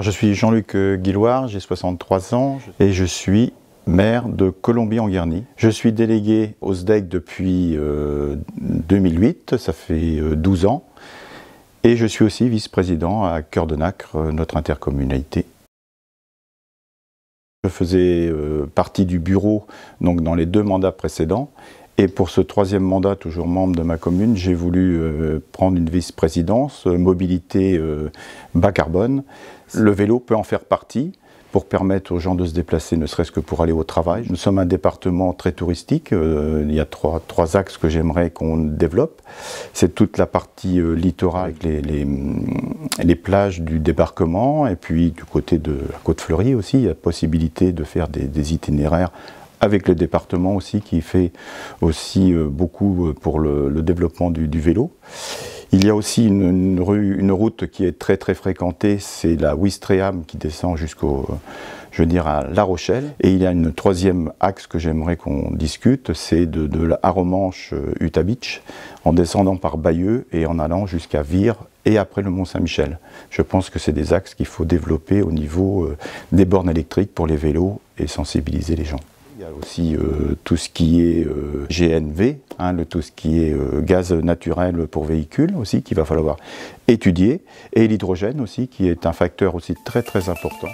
je suis Jean-Luc euh, Guilloire, j'ai 63 ans et je suis maire de Colombie-en-Guerny. Je suis délégué au SDEC depuis 2008, euh, ça fait 12 euh, ans, et je suis aussi vice-président à Cœur de Nacre, notre intercommunalité. Je faisais euh, partie du bureau donc dans les deux mandats précédents. Et pour ce troisième mandat, toujours membre de ma commune, j'ai voulu euh, prendre une vice-présidence, euh, mobilité bas carbone. Le vélo peut en faire partie pour permettre aux gens de se déplacer, ne serait-ce que pour aller au travail. Nous sommes un département très touristique. Euh, il y a trois, axes que j'aimerais qu'on développe. C'est toute la partie euh, littorale avec les, plages du débarquement et puis du côté de la côte fleurie aussi, il y a possibilité de faire des, itinéraires avec le département aussi qui fait aussi euh, beaucoup pour le, développement du vélo. Il y a aussi une, route qui est très très fréquentée, c'est la Wistreham qui descend jusqu'au, je à La Rochelle. Et il y a une troisième axe que j'aimerais qu'on discute, c'est de, la Haromanche euh, Utabich en descendant par Bayeux et en allant jusqu'à Vire et après le Mont-Saint-Michel. Je pense que c'est des axes qu'il faut développer au niveau euh, des bornes électriques pour les vélos et sensibiliser les gens aussi euh, tout ce qui est euh, GNV, hein, le, tout ce qui est euh, gaz naturel pour véhicules aussi qu'il va falloir étudier, et l'hydrogène aussi qui est un facteur aussi très très important.